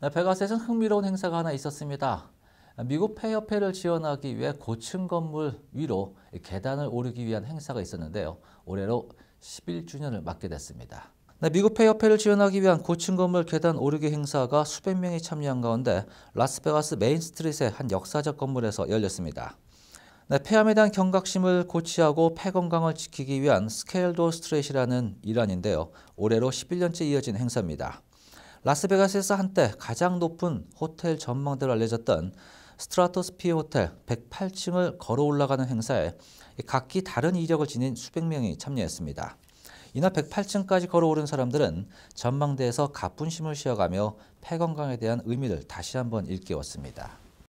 베가스에서는 흥미로운 행사가 하나 있었습니다. 미국 폐협회를 지원하기 위해 고층 건물 위로 계단을 오르기 위한 행사가 있었는데요. 올해로 11주년을 맞게 됐습니다. 네, 미국 폐협회를 지원하기 위한 고층 건물 계단 오르기 행사가 수백 명이 참여한 가운데 라스베가스 메인스트리트의 한 역사적 건물에서 열렸습니다. 네, 폐암에 대한 경각심을 고취하고 폐 건강을 지키기 위한 스케일도 스트레이라는 일환인데요. 올해로 11년째 이어진 행사입니다. 라스베가스에서 한때 가장 높은 호텔 전망대로 알려졌던 스트라토스피어 호텔 108층을 걸어 올라가는 행사에 각기 다른 이력을 지닌 수백 명이 참여했습니다. 이날 108층까지 걸어오른 사람들은 전망대에서 가뿐심을 쉬어가며 폐 건강에 대한 의미를 다시 한번 일깨웠습니다.